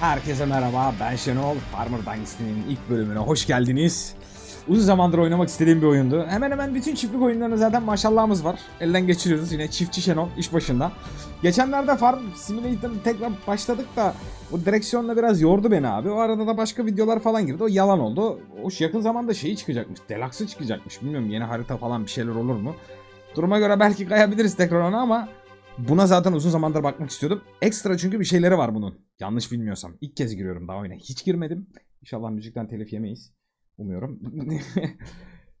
Herkese merhaba, ben Şenol. Farmer Dynasty'nin ilk bölümüne hoş geldiniz. Uzun zamandır oynamak istediğim bir oyundu. Hemen hemen bütün çiftlik oyunlarında zaten maşallahımız var. Elden geçiriyoruz yine çiftçi Şenol iş başında. Geçenlerde Farm Simulator'ı tekrar başladık da o direksiyonla biraz yordu beni abi. O arada da başka videolar falan girdi. O yalan oldu. O yakın zamanda şeyi çıkacakmış. Deluxe çıkacakmış. Bilmiyorum yeni harita falan bir şeyler olur mu? Duruma göre belki kayabiliriz tekrar ona ama Buna zaten uzun zamandır bakmak istiyordum. Ekstra çünkü bir şeyleri var bunun. Yanlış bilmiyorsam. İlk kez giriyorum daha oyuna. Hiç girmedim. İnşallah müzikten telif yemeyiz. Umuyorum.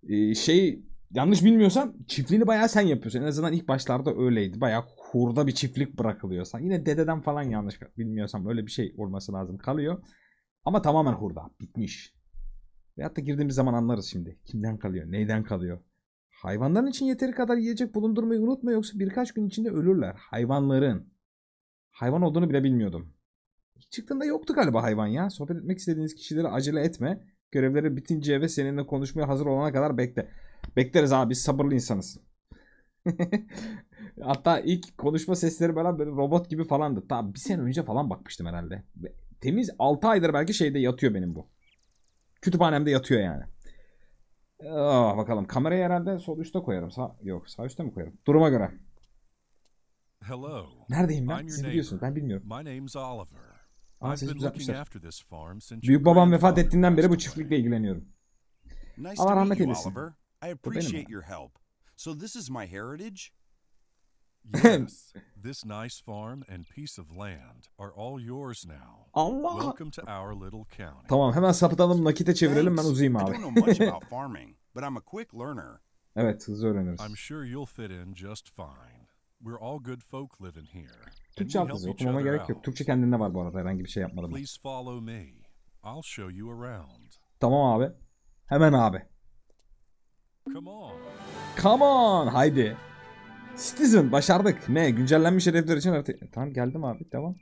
Ee, şey yanlış bilmiyorsam çiftliğini bayağı sen yapıyorsun. En azından ilk başlarda öyleydi. Bayağı hurda bir çiftlik bırakılıyor. yine dededen falan yanlış bilmiyorsam öyle bir şey olması lazım kalıyor. Ama tamamen hurda. Bitmiş. Veyahut da girdiğimiz zaman anlarız şimdi. Kimden kalıyor? Neyden kalıyor? Hayvanların için yeteri kadar yiyecek bulundurmayı unutma yoksa birkaç gün içinde ölürler. Hayvanların. Hayvan olduğunu bile bilmiyordum. çıktığında yoktu galiba hayvan ya. Sohbet etmek istediğiniz kişileri acele etme. Görevleri bitince ve seninle konuşmaya hazır olana kadar bekle. Bekleriz abi biz sabırlı insanız. Hatta ilk konuşma sesleri bana böyle robot gibi falandı. Ta bir sene önce falan bakmıştım herhalde. Temiz 6 aydır belki şeyde yatıyor benim bu. Kütüphanemde yatıyor yani. Aa, bakalım kamerayı herhalde sol üstte koyarım. Sağ, yok sağ üstte mi koyarım? Duruma göre. Hello. Neredeyim ben? Siz biliyorsunuz ben bilmiyorum. My name's Oliver. Aa, sizi düzeltmişler. Büyük babam vefat ettiğinden beri bu çiftlikle ilgileniyorum. Nice Allah rahmet eylesin. I appreciate your help. So this is my heritage? Yes, this nice farm and piece of land are all yours now. Allah. Welcome to our little county. Tamam hemen sapıtalım nakite çevirelim ben uzayayım abi. I don't know much about farming, but I'm a quick learner. Evet hızlı öğreniriz. I'm sure you'll fit in just fine. We're all good folk living here. Türkçe hafızı okumama gerek yok. Türkçe kendinde var bu arada herhangi bir şey yapmadım. Please follow me. I'll show you around. Tamam abi. Hemen abi. Come on. Come on. Haydi. Citizen başardık. Ne? Güncellenmiş hedefler için artık. E, tamam geldim abi. Devam.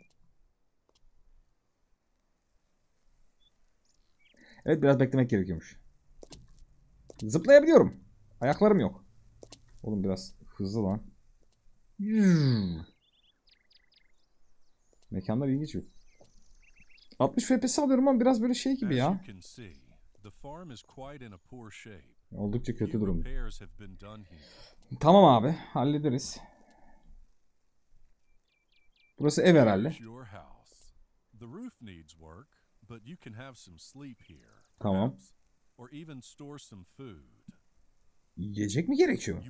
Evet biraz beklemek gerekiyormuş. Zıplayabiliyorum. Ayaklarım yok. Oğlum biraz hızlı lan. Hmm. Mekanlar ilginç bir. 60 FPS alıyorum ama biraz böyle şey gibi ya. Oldukça kötü durum. Tamam abi hallederiz. Burası ev herhalde. Tamam. Yiyecek mi gerekiyor?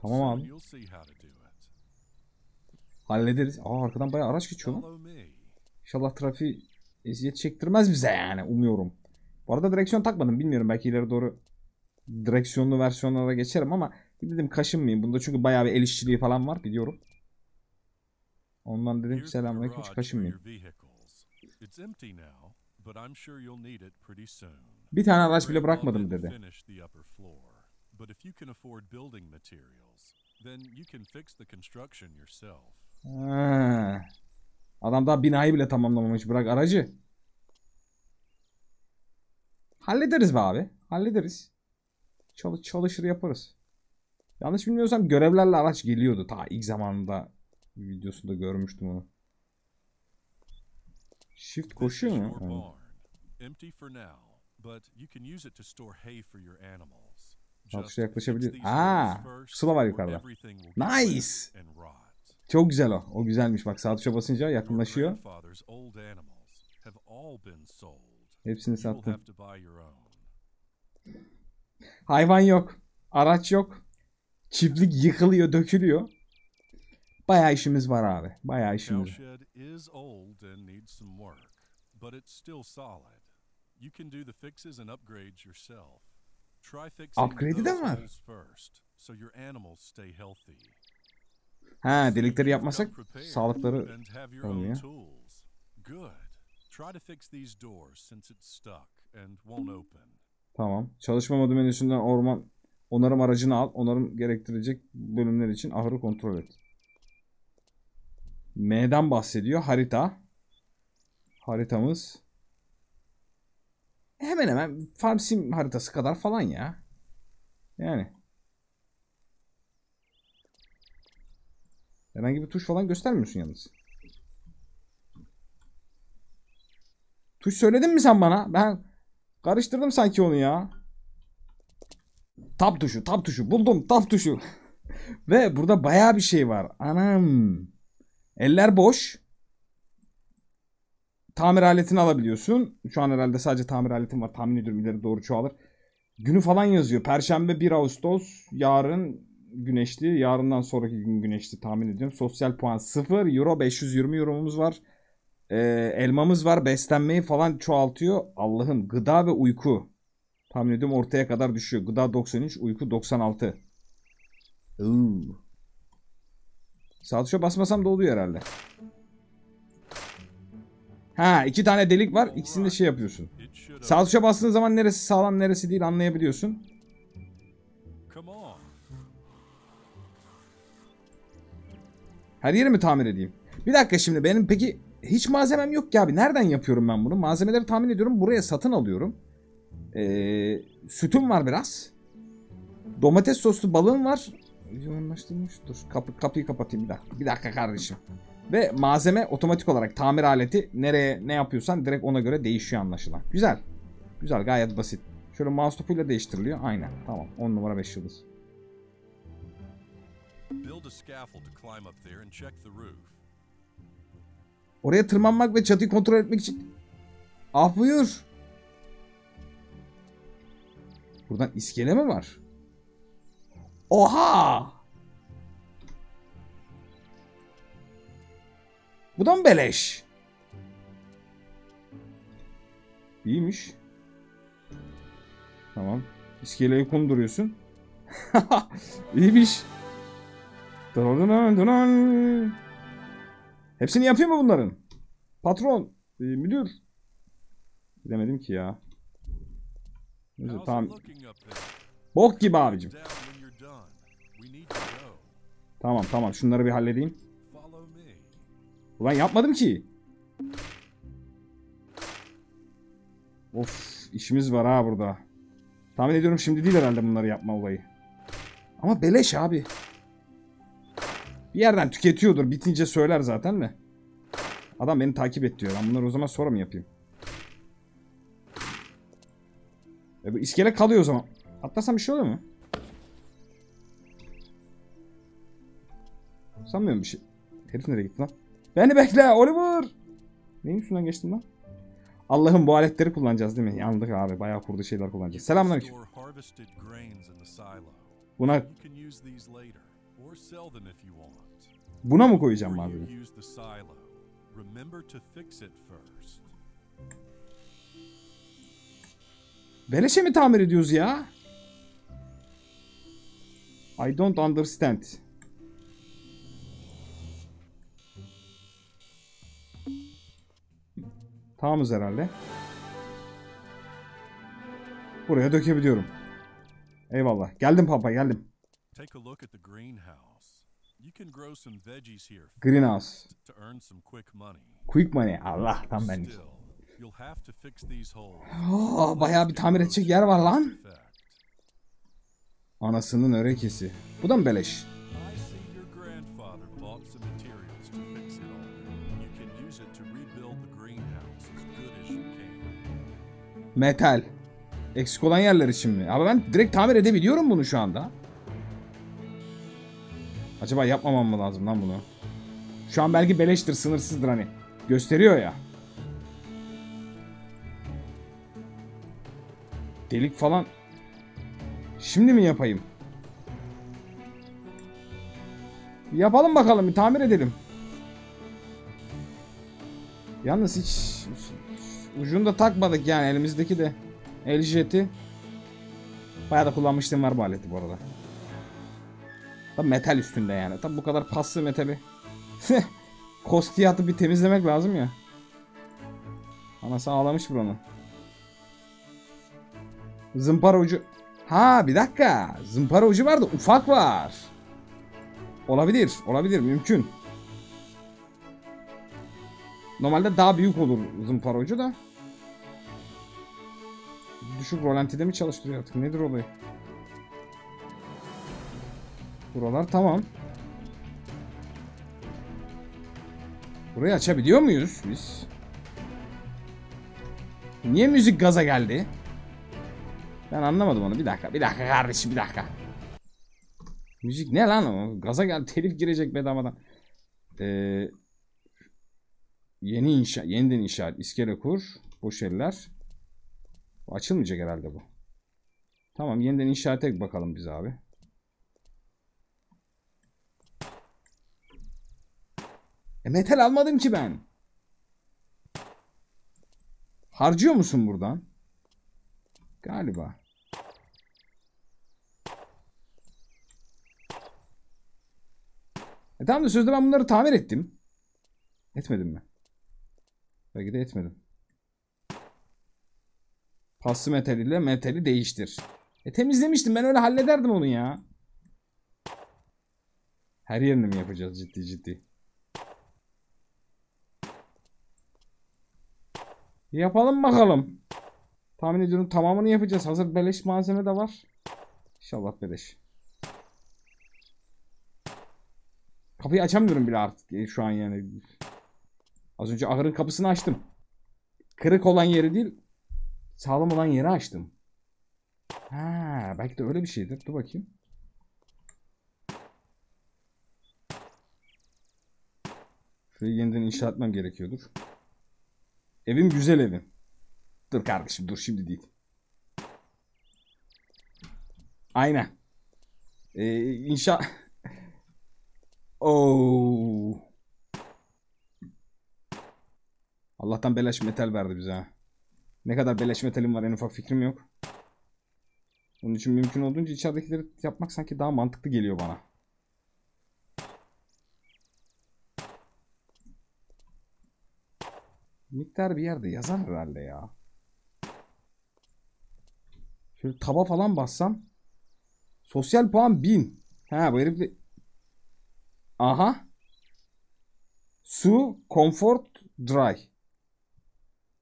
Tamam abi. Hallederiz. Aa arkadan bayağı araç geçiyor lan. İnşallah trafiği eziyet çektirmez bize yani umuyorum. Bu arada direksiyon takmadım bilmiyorum belki ileri doğru direksiyonlu versiyonlara geçerim ama dedim kaşınmayayım. Bunda çünkü bayağı bir el işçiliği falan var biliyorum. Ondan dedim selamünaleyküm hiç kaşınmayayım. Bir tane araç bile bırakmadım dedi. Ha. Adam daha binayı bile tamamlamamış bırak aracı. Hallederiz be abi. Hallederiz. Çalış, çalışır yaparız. Yanlış bilmiyorsam görevlerle araç geliyordu. Ta ilk zamanında videosunda görmüştüm onu. Shift koşuyor mu? Empty for now, but you can use it to store hay for your animals. Alkışa yaklaşabilir. Aa, Sıla var yukarıda. Nice. Çok güzel o. O güzelmiş. Bak sağ tuşa basınca yakınlaşıyor. Hepsini sattım. Hayvan yok. Araç yok. Çiftlik yıkılıyor, dökülüyor. Bayağı işimiz var abi. Bayağı işimiz var. but it's still solid. You can do the fixes and upgrades yourself. Try fixing Upgrade'i de first, so your animals stay healthy. Ha, delikleri yapmasak sağlıkları olmuyor. Good. Try to fix these doors since it's stuck and won't open. Tamam. Çalışma modu menüsünden orman onarım aracını al. Onarım gerektirecek bölümler için ahırı kontrol et. M'den bahsediyor. Harita. Haritamız. Hemen hemen Farm Sim haritası kadar falan ya. Yani. Herhangi bir tuş falan göstermiyorsun yalnız. Tuş söyledin mi sen bana? Ben Karıştırdım sanki onu ya. Tab tuşu, tab tuşu. Buldum tab tuşu. Ve burada baya bir şey var. Anam. Eller boş. Tamir aletini alabiliyorsun. Şu an herhalde sadece tamir aletim var. Tahmin ediyorum ileri doğru çoğalır. Günü falan yazıyor. Perşembe 1 Ağustos. Yarın güneşli. Yarından sonraki gün güneşli tahmin ediyorum. Sosyal puan 0. Euro 520 euromuz var. E, elmamız var. Beslenmeyi falan çoğaltıyor. Allah'ım gıda ve uyku. Tahmin ortaya kadar düşüyor. Gıda 93, uyku 96. Iııı. Sağ tuşa basmasam da oluyor herhalde. Ha iki tane delik var. İkisini de şey yapıyorsun. Sağ tuşa bastığın zaman neresi sağlam neresi değil anlayabiliyorsun. Her yeri mi tamir edeyim? Bir dakika şimdi benim peki hiç malzemem yok ki abi. Nereden yapıyorum ben bunu? Malzemeleri tahmin ediyorum. Buraya satın alıyorum. Ee, sütüm var biraz. Domates soslu balığım var. Yoğunlaştırılmış. Dur kapı, kapıyı kapatayım bir dakika. Bir dakika kardeşim. Ve malzeme otomatik olarak tamir aleti nereye ne yapıyorsan direkt ona göre değişiyor anlaşılan. Güzel. Güzel gayet basit. Şöyle mouse topuyla değiştiriliyor. Aynen. Tamam. 10 numara 5 yıldız. Build a scaffold to climb up there and check the roof. Oraya tırmanmak ve çatıyı kontrol etmek için... Ah buyur. Buradan iskele mi var? Oha! Bu da mı beleş? İyiymiş. Tamam. İskeleyi konduruyorsun. İyiymiş. Dun dun dun dun. Hepsini yapıyor mu bunların? Patron, e, müdür. Bilemedim ki ya. Neyse tamam. Bok gibi abicim. Tamam tamam şunları bir halledeyim. Ulan yapmadım ki. Of işimiz var ha burada. Tahmin ediyorum şimdi değil herhalde bunları yapma olayı. Ama beleş abi. Bir yerden tüketiyordur. Bitince söyler zaten de. Adam beni takip et diyor. Ben bunları o zaman sonra mı yapayım? E bu iskele kalıyor o zaman. Atlasam bir şey oluyor mu? Sanmıyorum bir şey. Herif nereye gitti lan? Beni bekle Oliver. Neyim üstünden geçtim lan? Allah'ım bu aletleri kullanacağız değil mi? Yandık abi. Bayağı kurdu şeyler kullanacağız. Selamünaleyküm. Buna Buna mı koyacağım abi? Beleşe mi tamir ediyoruz ya? I don't understand. Tamamız herhalde. Buraya dökebiliyorum. Eyvallah. Geldim papa geldim. Take a look at the greenhouse. Greenhouse. Quick money. Allah tam benlik. Oh, bayağı bir tamir edecek yer var lan. Anasının örekesi. Bu da mı beleş? Metal. Eksik olan yerler için mi? Ama ben direkt tamir edebiliyorum bunu şu anda. Acaba yapmamam mı lazım lan bunu? Şu an belki beleştir, sınırsızdır hani. Gösteriyor ya. Delik falan. Şimdi mi yapayım? Yapalım bakalım bir tamir edelim. Yalnız hiç ucunu da takmadık yani elimizdeki de el jeti. Bayağı da kullanmıştım var bu aleti bu arada. Tabi metal üstünde yani. Tabi bu kadar paslı metali. Kostiyatı bir temizlemek lazım ya. Anası sağlamış buranın. Zımpara ucu. Ha bir dakika. Zımpara ucu var ufak var. Olabilir. Olabilir. Mümkün. Normalde daha büyük olur zımpara ucu da. Düşük rolantide mi çalıştırıyor artık? Nedir olayı? Buralar tamam. Burayı açabiliyor muyuz biz? Niye müzik gaza geldi? Ben anlamadım onu. Bir dakika, bir dakika kardeşim, bir dakika. Müzik ne lan o? Gaza gel, telif girecek bedavadan. Ee, yeni inşa, yeniden inşaat, et. kur, boşeller. Açılmayacak herhalde bu. Tamam, yeniden inşa et bakalım biz abi. E metal almadım ki ben. Harcıyor musun buradan? Galiba. E tamam da sözde ben bunları tamir ettim. Etmedim mi? Belki de etmedim. Paslı metal ile metali değiştir. E temizlemiştim ben öyle hallederdim onu ya. Her yerini mi yapacağız ciddi ciddi? Yapalım bakalım. Tahmin ediyorum tamamını yapacağız. Hazır beleş malzeme de var. İnşallah beleş. Kapıyı açamıyorum bile artık şu an yani. Az önce ahırın kapısını açtım. Kırık olan yeri değil, sağlam olan yeri açtım. Ha, belki de öyle bir şeydir. Dur bakayım. Şurayı yeniden inşa etmem gerekiyordur. Evim güzel evim. Dur kardeşim dur şimdi değil. Aynen. Ee, inşa... Oo. Allah'tan beleş metal verdi bize Ne kadar beleş metalim var en ufak fikrim yok. Onun için mümkün olduğunca içeridekileri yapmak sanki daha mantıklı geliyor bana. Miktar bir yerde yazar herhalde ya. Şöyle taba falan bassam. Sosyal puan 1000. Ha bu herifle... Aha. Su, comfort, dry.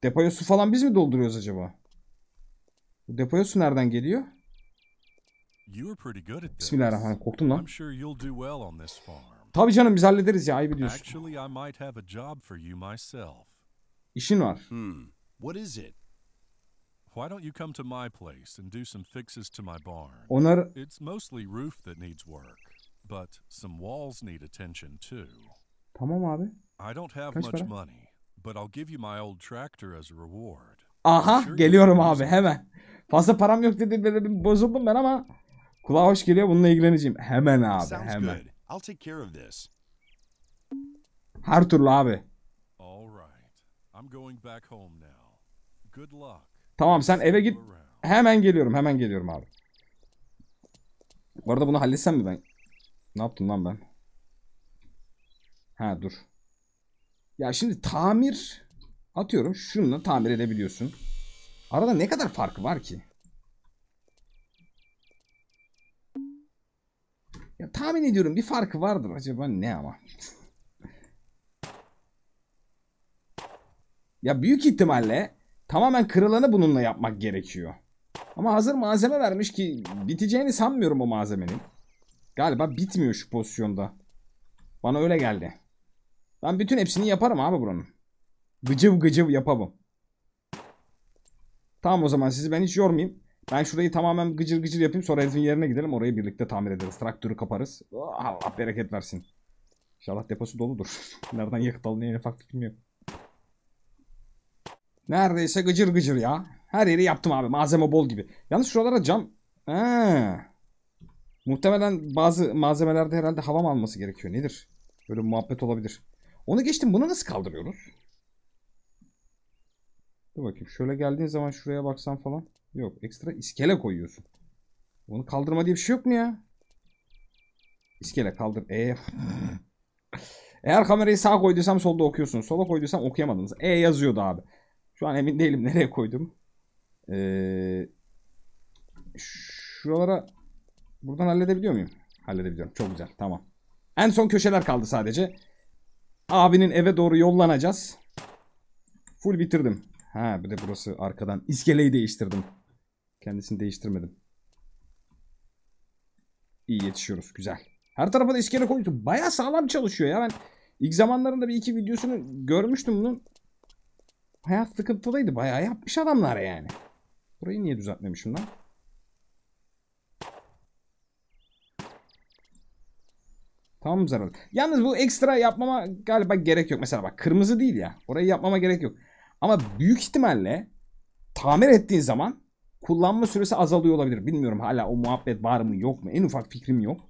Depoya su falan biz mi dolduruyoruz acaba? Bu depoya su nereden geliyor? Bismillahirrahmanirrahim. Korktum lan. Tabii canım biz hallederiz ya. Ayıp ediyorsun. İşin var. Hmm. What is it? Why don't you come to my place and do some fixes to my barn? Onar. It's mostly roof that needs work, but some walls need attention too. Tamam abi. I don't have Kaç much para? money, but I'll give you my old tractor as a reward. Aha geliyorum abi hemen. Fazla param yok dedi dedim bozuldum ben ama kulağa hoş geliyor bununla ilgileneceğim. Hemen abi hemen. good. I'll take care of this. Her türlü abi. Tamam sen eve git. Hemen geliyorum hemen geliyorum abi. Bu arada bunu halletsem mi ben? Ne yaptım lan ben? Ha dur. Ya şimdi tamir atıyorum. Şununla tamir edebiliyorsun. Arada ne kadar farkı var ki? Ya tahmin ediyorum bir farkı vardır. Acaba ne ama? Ya büyük ihtimalle tamamen kırılanı bununla yapmak gerekiyor. Ama hazır malzeme vermiş ki biteceğini sanmıyorum o malzemenin. Galiba bitmiyor şu pozisyonda. Bana öyle geldi. Ben bütün hepsini yaparım abi buranın. Gıcıv gıcıv yapamam. Tamam o zaman sizi ben hiç yormayayım. Ben şurayı tamamen gıcır gıcır yapayım sonra herifin yerine gidelim. Orayı birlikte tamir ederiz. Traktörü kaparız. Oh, Allah bereket versin. İnşallah deposu doludur. Nereden yakıt alınıyor en ufak fikrim Neredeyse gıcır gıcır ya. Her yeri yaptım abi. Malzeme bol gibi. Yalnız şuralara cam... He. Muhtemelen bazı malzemelerde herhalde hava mı alması gerekiyor? Nedir? Böyle muhabbet olabilir. Onu geçtim. Bunu nasıl kaldırıyoruz? Dur bakayım. Şöyle geldiğin zaman şuraya baksan falan. Yok. Ekstra iskele koyuyorsun. Onu kaldırma diye bir şey yok mu ya? İskele kaldır. E. Eğer kamerayı sağa koyduysam solda okuyorsunuz. Sola koyduysam okuyamadınız. E yazıyordu abi. Şu an emin değilim nereye koydum. Ee, şuralara buradan halledebiliyor muyum? Halledebiliyorum. Çok güzel. Tamam. En son köşeler kaldı sadece. Abinin eve doğru yollanacağız. Full bitirdim. Ha bir de burası arkadan. iskeleyi değiştirdim. Kendisini değiştirmedim. İyi yetişiyoruz. Güzel. Her tarafa da iskele koydum. Baya sağlam çalışıyor ya. Ben ilk zamanlarında bir iki videosunu görmüştüm bunun. Hayat sıkıntılıydı. Bayağı yapmış adamlar yani. Burayı niye düzeltmemişim lan? Tamam zararlı. Yalnız bu ekstra yapmama galiba gerek yok. Mesela bak kırmızı değil ya. Orayı yapmama gerek yok. Ama büyük ihtimalle tamir ettiğin zaman kullanma süresi azalıyor olabilir. Bilmiyorum hala o muhabbet var mı yok mu en ufak fikrim yok.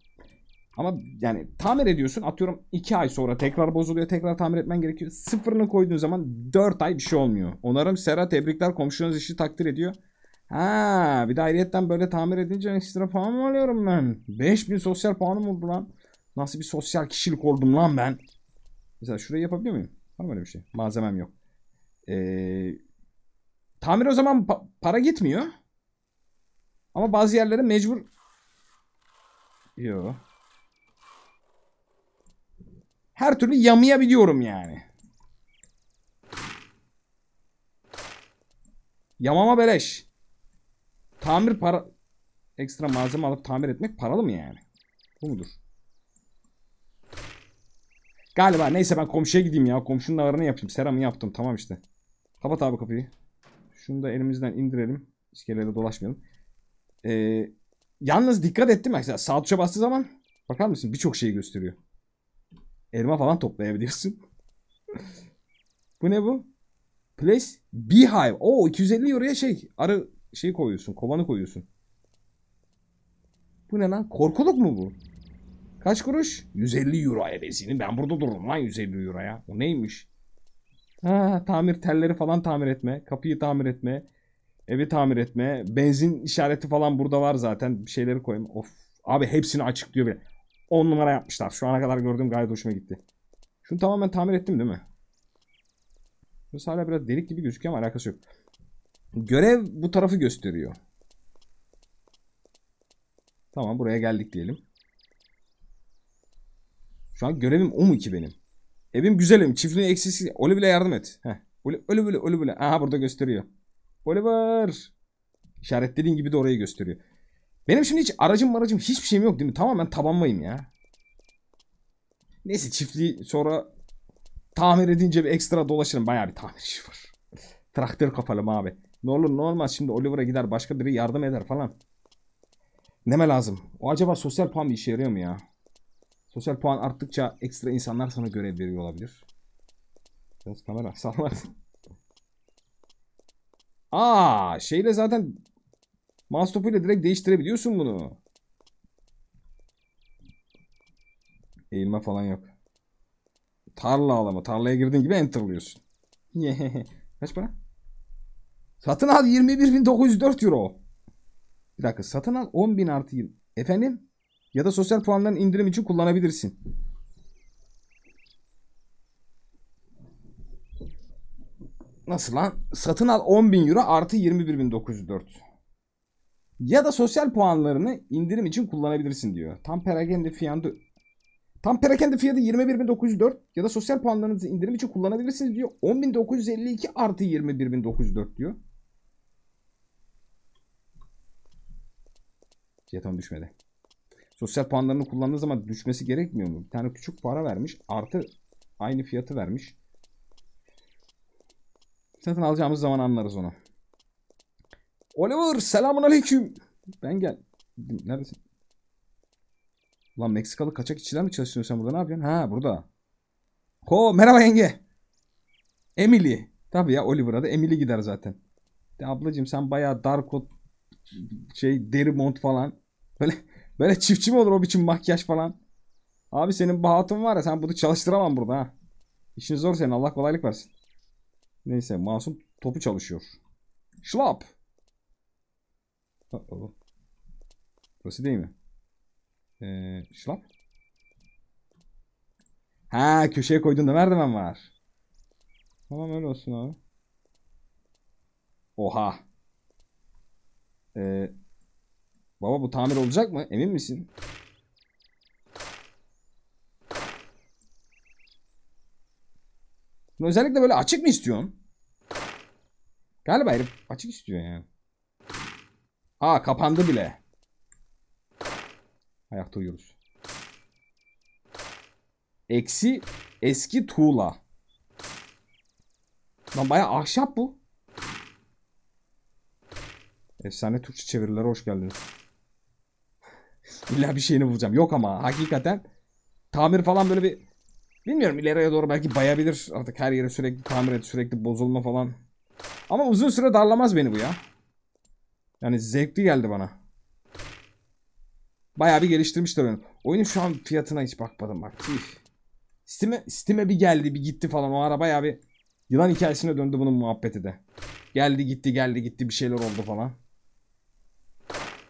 Ama yani tamir ediyorsun atıyorum 2 ay sonra tekrar bozuluyor tekrar tamir etmen gerekiyor. Sıfırını koyduğun zaman 4 ay bir şey olmuyor. Onarım Sera tebrikler komşunuz işi takdir ediyor. Ha bir de ayrıyetten böyle tamir edince ekstra puan mı alıyorum ben? 5000 sosyal puanım oldu lan. Nasıl bir sosyal kişilik oldum lan ben? Mesela şurayı yapabiliyor muyum? Var mı öyle bir şey? Malzemem yok. Ee, tamir o zaman pa para gitmiyor. Ama bazı yerlere mecbur... Yok her türlü yamayabiliyorum yani. Yamama beleş. Tamir para... Ekstra malzeme alıp tamir etmek paralı mı yani? Bu mudur? Galiba neyse ben komşuya gideyim ya. Komşunun ağırını yapayım. Seramı yaptım. Tamam işte. Kapat abi kapıyı. Şunu da elimizden indirelim. İskeleyle dolaşmayalım. Ee, yalnız dikkat ettim. Mesela sağ tuşa bastığı zaman bakar mısın? Birçok şeyi gösteriyor. Elma falan toplayabiliyorsun. bu ne bu? Place Beehive. Oo 250 oraya şey arı şey koyuyorsun. Kovanı koyuyorsun. Bu ne lan? Korkuluk mu bu? Kaç kuruş? 150 euro ebesini. Ben burada dururum lan 150 euroya. O neymiş? Ha, tamir telleri falan tamir etme. Kapıyı tamir etme. Evi tamir etme. Benzin işareti falan burada var zaten. Bir şeyleri koyayım. Of. Abi hepsini açıklıyor bile. 10 numara yapmışlar. Şu ana kadar gördüğüm gayet hoşuma gitti. Şunu tamamen tamir ettim değil mi? Burası hala biraz delik gibi gözüküyor ama alakası yok. Görev bu tarafı gösteriyor. Tamam buraya geldik diyelim. Şu an görevim o mu ki benim? Evim güzelim. Çiftliğin eksisi. Oliver'e yardım et. Heh. Oliver, Oliver. Aha burada gösteriyor. Oliver. İşaretlediğin gibi de orayı gösteriyor. Benim şimdi hiç aracım maracım hiçbir şeyim yok değil mi? Tamamen tabanmayım ya. Neyse çiftliği sonra tamir edince bir ekstra dolaşırım. Bayağı bir tamir işi var. Traktör kapalım abi. Ne olur ne olmaz şimdi Oliver'a gider başka biri yardım eder falan. Neme lazım? O acaba sosyal puan bir işe yarıyor mu ya? Sosyal puan arttıkça ekstra insanlar sana görev veriyor olabilir. Biraz kamera sallar. Aa şeyle zaten Mouse topuyla direkt değiştirebiliyorsun bunu. Eğilme falan yok. Tarla alama. Tarlaya girdiğin gibi enterlıyorsun. Kaç para? Satın al 21.904 euro. Bir dakika satın al 10.000 artı 20. Efendim? Ya da sosyal puanların indirim için kullanabilirsin. Nasıl lan? Satın al 10.000 euro artı 21.904. Ya da sosyal puanlarını indirim için kullanabilirsin diyor. Tam perakende fiyatı Tam perakende fiyatı 21.904 ya da sosyal puanlarınızı indirim için kullanabilirsiniz diyor. 10.952 artı 21.904 diyor. Jeton düşmedi. Sosyal puanlarını kullandığı zaman düşmesi gerekmiyor mu? Bir tane küçük para vermiş. Artı aynı fiyatı vermiş. Zaten alacağımız zaman anlarız onu. Oliver selamun aleyküm. Ben gel. Neredesin? Lan Meksikalı kaçak işçiler mi çalışıyorsun sen burada ne yapıyorsun? Ha burada. Ho merhaba yenge. Emily. Tabi ya Oliver'a da Emily gider zaten. De ablacığım sen bayağı dar kot şey deri mont falan. Böyle böyle çiftçi mi olur o biçim makyaj falan. Abi senin bu hatun var ya sen bunu çalıştıramam burada ha. İşin zor senin Allah kolaylık versin. Neyse masum topu çalışıyor. Şlap. Uh -oh. Burası değil mi? Ee, şlap. Ha köşeye koyduğunda merdiven var. Tamam öyle olsun abi. Oha. Ee, baba bu tamir olacak mı? Emin misin? Bunu özellikle böyle açık mı istiyorsun? Galiba herif açık istiyor yani. Ha kapandı bile. Ayakta uyuyoruz. Eksi eski tuğla. Lan baya ahşap bu. Efsane Türkçe çevirilere hoş geldiniz. İlla bir şeyini bulacağım. Yok ama hakikaten tamir falan böyle bir bilmiyorum ileriye doğru belki bayabilir. Artık her yere sürekli tamir et, sürekli bozulma falan. Ama uzun süre darlamaz beni bu ya. Yani zevkli geldi bana. Bayağı bir geliştirmişler oyunu. Oyunun şu an fiyatına hiç bakmadım bak. Steam'e Steam e bir geldi bir gitti falan. O ara bayağı bir yılan hikayesine döndü bunun muhabbeti de. Geldi gitti geldi gitti bir şeyler oldu falan.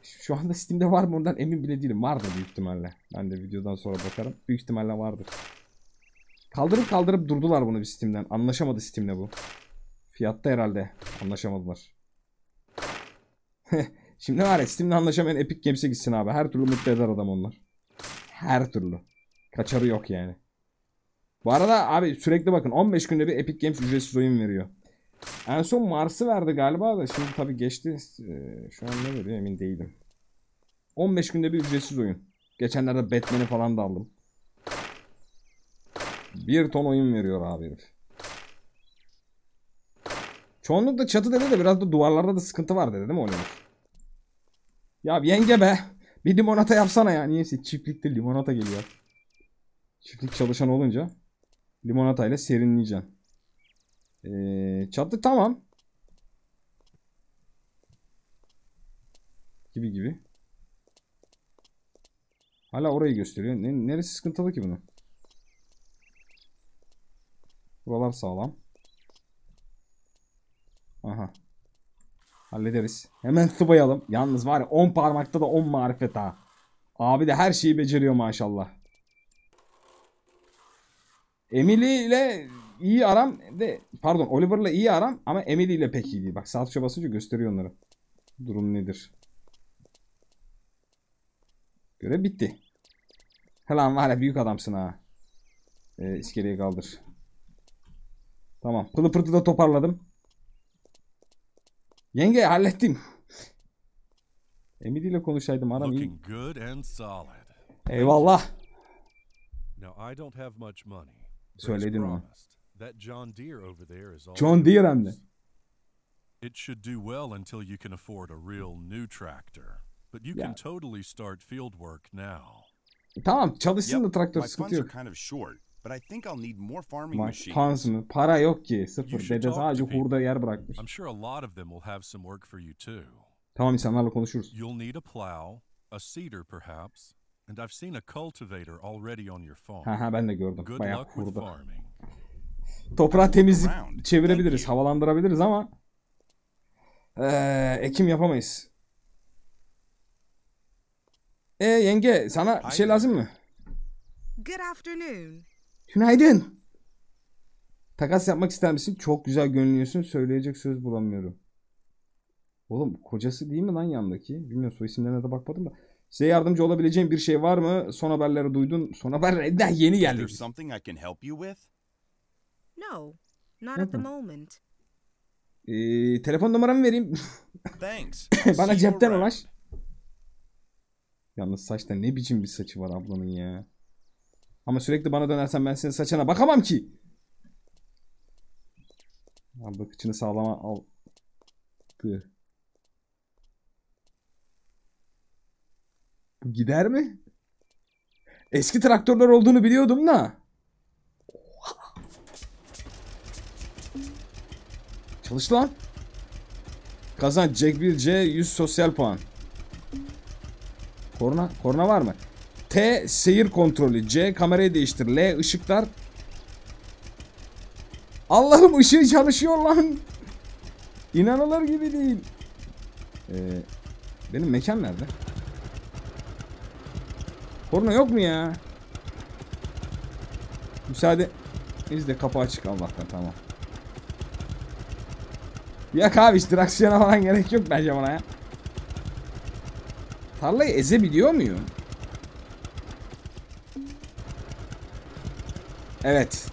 Şu anda Steam'de var mı ondan emin bile değilim. Vardır büyük ihtimalle. Ben de videodan sonra bakarım. Büyük ihtimalle vardır. Kaldırıp kaldırıp durdular bunu bir Steam'den. Anlaşamadı Steam'le bu. Fiyatta herhalde anlaşamadılar. Şimdi var ya Steam'le anlaşamayan Epic Games'e gitsin abi. Her türlü mutlu eder adam onlar. Her türlü. Kaçarı yok yani. Bu arada abi sürekli bakın 15 günde bir Epic Games ücretsiz oyun veriyor. En son Mars'ı verdi galiba da şimdi tabi geçti. Ee, şu an ne veriyor emin değilim. 15 günde bir ücretsiz oyun. Geçenlerde Batman'i falan da aldım. Bir ton oyun veriyor abi herif. Çoğunlukla çatı dedi de biraz da duvarlarda da sıkıntı var dedi değil mi Ya yenge be. Bir limonata yapsana ya. Niyeyse şey, çiftlikte limonata geliyor. Çiftlik çalışan olunca limonatayla serinleyeceğim. Ee, çatı tamam. Gibi gibi. Hala orayı gösteriyor. neresi sıkıntılı ki bunun? Buralar sağlam. Aha. Hallederiz. Hemen tıbayalım. Yalnız var ya 10 parmakta da 10 marifet ha. Abi de her şeyi beceriyor maşallah. Emily ile iyi aram de pardon Oliver ile iyi aram ama Emily ile pek iyi değil. Bak sağ tuşa basınca gösteriyor onları. Durum nedir? Görev bitti. Helan var ya büyük adamsın ha. Ee, iskeleyi kaldır. Tamam. Pılı pırtı da toparladım. Yenge hallettim. Emir ile konuşaydım aram iyi. Eyvallah. Söyledin ona. John Deere hem de. It should do well until you can afford a real new tractor. But you can totally start field work now. Tamam çalışsın da traktör sıkıntı yok. But I think I'll need more farming machines. Tanrısını, para yok ki. Sıfır. Dede sadece hurda yer bırakmış. I'm sure a lot of them will have some work for you too. Tamam insanlarla konuşuruz. You'll need a plow, a seeder perhaps, and I've seen a cultivator already on your farm. Ha ha ben de gördüm. Good Bayağı luck with hurda. Toprağı temizlik çevirebiliriz, havalandırabiliriz ama ee, ekim yapamayız. E yenge sana şey lazım mı? Good afternoon. Günaydın. Takas yapmak ister misin? Çok güzel görünüyorsun. Söyleyecek söz bulamıyorum. Oğlum kocası değil mi lan yandaki? Bilmiyorum soy isimlerine de bakmadım da. Size yardımcı olabileceğim bir şey var mı? Son haberleri duydun. Son haber daha yeni geldi. No, not at the moment. Ee, telefon numaramı vereyim. Thanks. Bana cepten ulaş. Yalnız saçta ne biçim bir saçı var ablanın ya. Ama sürekli bana dönersen ben senin saçına bakamam ki. Al bak içini sağlama al. Bu Gider mi? Eski traktörler olduğunu biliyordum da. Çalış lan. Kazan Jack 1C 100 sosyal puan. Korna, korna var mı? T. Seyir kontrolü. C. Kamerayı değiştir. L. ışıklar. Allah'ım ışığı çalışıyor lan. İnanılır gibi değil. Ee, benim mekan nerede? Korna yok mu ya? Müsaade. Biz de kapı açık Allah'tan tamam. Yak abi hiç direksiyona falan gerek yok bence bana ya. Tarlayı ezebiliyor muyum? Evet.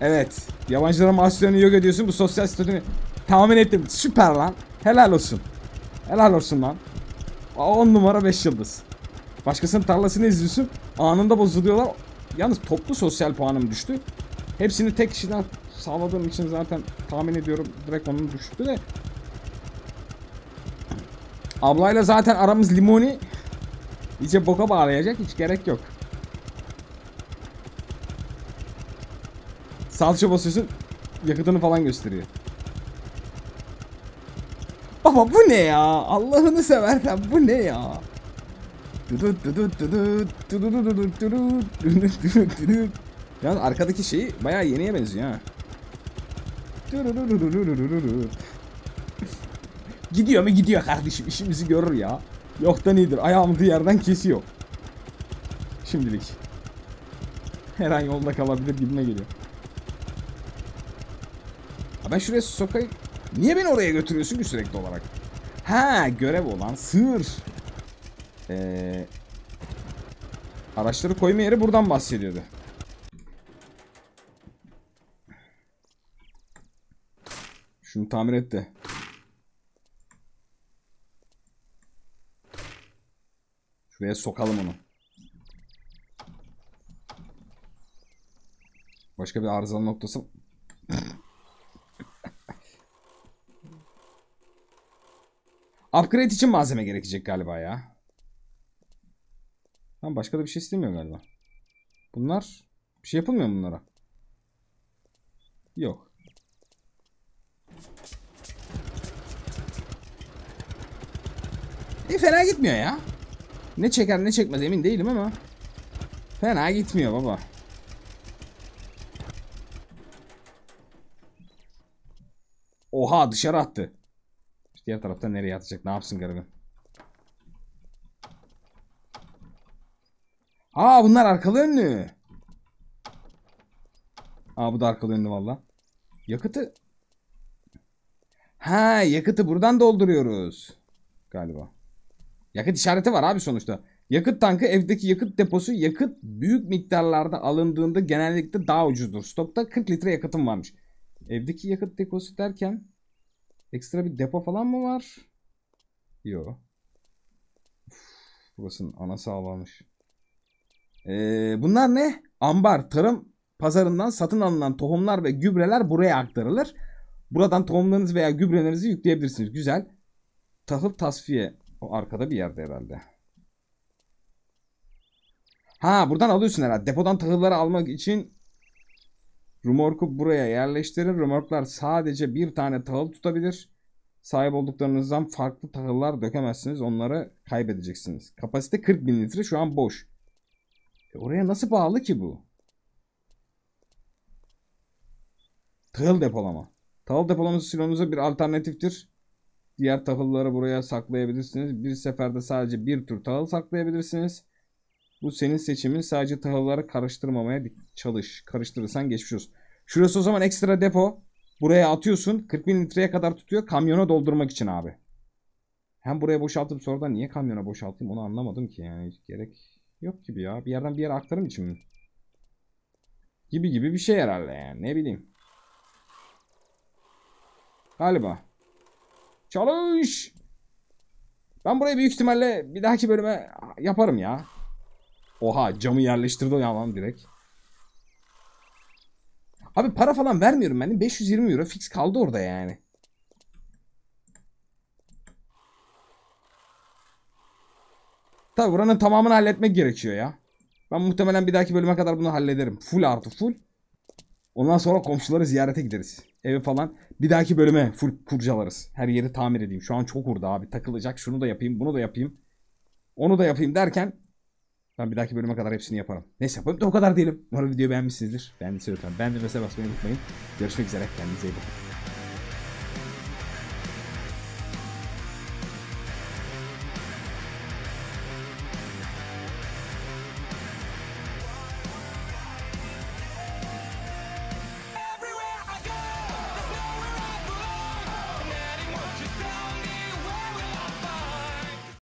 Evet. Yabancılara maaşlarını yok ediyorsun. Bu sosyal statünü tahmin ettim. Süper lan. Helal olsun. Helal olsun lan. 10 numara 5 yıldız. Başkasının tarlasını izliyorsun. Anında bozuluyorlar. Yalnız toplu sosyal puanım düştü. Hepsini tek kişiden sağladığım için zaten tahmin ediyorum direkt onun düştü de. Ablayla zaten aramız limoni. İyice boka bağlayacak hiç gerek yok. Sağ basıyorsun. Yakıtını falan gösteriyor. Baba bu ne ya? Allah'ını seversen bu ne ya? Yalnız arkadaki şey bayağı yeniye benziyor ha. Gidiyor mu gidiyor kardeşim işimizi görür ya. Yoktan iyidir ayağımızı yerden kesiyor. Şimdilik. Her an yolda kalabilir gibime geliyor. Ha ben şuraya sokayım. Niye beni oraya götürüyorsun ki sürekli olarak? Ha görev olan sığır. Ee, araçları koyma yeri buradan bahsediyordu. Şunu tamir etti. Şuraya sokalım onu. Başka bir arızalı noktası Upgrade için malzeme gerekecek galiba ya. Tam başka da bir şey istemiyor galiba. Bunlar bir şey yapılmıyor bunlara? Yok. E fena gitmiyor ya. Ne çeker ne çekmez emin değilim ama. Fena gitmiyor baba. Oha dışarı attı. Diğer tarafta nereye atacak? Ne yapsın garibi? Aa bunlar arkalı önlü. Aa bu da arkalı önlü valla. Yakıtı. Ha yakıtı buradan dolduruyoruz. Galiba. Yakıt işareti var abi sonuçta. Yakıt tankı evdeki yakıt deposu yakıt büyük miktarlarda alındığında genellikle daha ucuzdur. Stokta 40 litre yakıtım varmış. Evdeki yakıt deposu derken Ekstra bir depo falan mı var? Yok. Burasının ana sağlamış. Ee, bunlar ne? Ambar, tarım pazarından satın alınan tohumlar ve gübreler buraya aktarılır. Buradan tohumlarınızı veya gübrelerinizi yükleyebilirsiniz. Güzel. Tahıl tasfiye. O arkada bir yerde herhalde. Ha buradan alıyorsun herhalde. Depodan tahılları almak için Rumorku buraya yerleştirir. Rumorklar sadece bir tane tahıl tutabilir. Sahip olduklarınızdan farklı tahıllar dökemezsiniz. Onları kaybedeceksiniz. Kapasite 40 bin litre şu an boş. E oraya nasıl bağlı ki bu? Tahıl depolama. Tahıl depolaması silonuza bir alternatiftir. Diğer tahılları buraya saklayabilirsiniz. Bir seferde sadece bir tür tahıl saklayabilirsiniz. Bu senin seçimin. Sadece tahılları karıştırmamaya çalış. Karıştırırsan geçmiş olsun. Şurası o zaman ekstra depo. Buraya atıyorsun. 40 bin litreye kadar tutuyor. Kamyona doldurmak için abi. Hem buraya boşaltıp sonra da niye kamyona boşaltayım onu anlamadım ki. Yani hiç gerek yok gibi ya. Bir yerden bir yere aktarım için mi? Gibi gibi bir şey herhalde yani. Ne bileyim. Galiba. Çalış. Ben burayı büyük ihtimalle bir dahaki bölüme yaparım ya. Oha camı yerleştirdi o yalan direkt. Abi para falan vermiyorum ben. 520 euro fix kaldı orada yani. Tabi buranın tamamını halletmek gerekiyor ya. Ben muhtemelen bir dahaki bölüme kadar bunu hallederim. Full artı full. Ondan sonra komşuları ziyarete gideriz. Eve falan. Bir dahaki bölüme full kurcalarız. Her yeri tamir edeyim. Şu an çok urda abi. Takılacak. Şunu da yapayım. Bunu da yapayım. Onu da yapayım derken ben bir dahaki bölüme kadar hepsini yaparım. Neyse yapalım da o kadar diyelim. Umarım videoyu beğenmişsinizdir. Beğendiyseniz lütfen beğenmeyi ve basmayı unutmayın. Görüşmek üzere. Kendinize iyi bakın.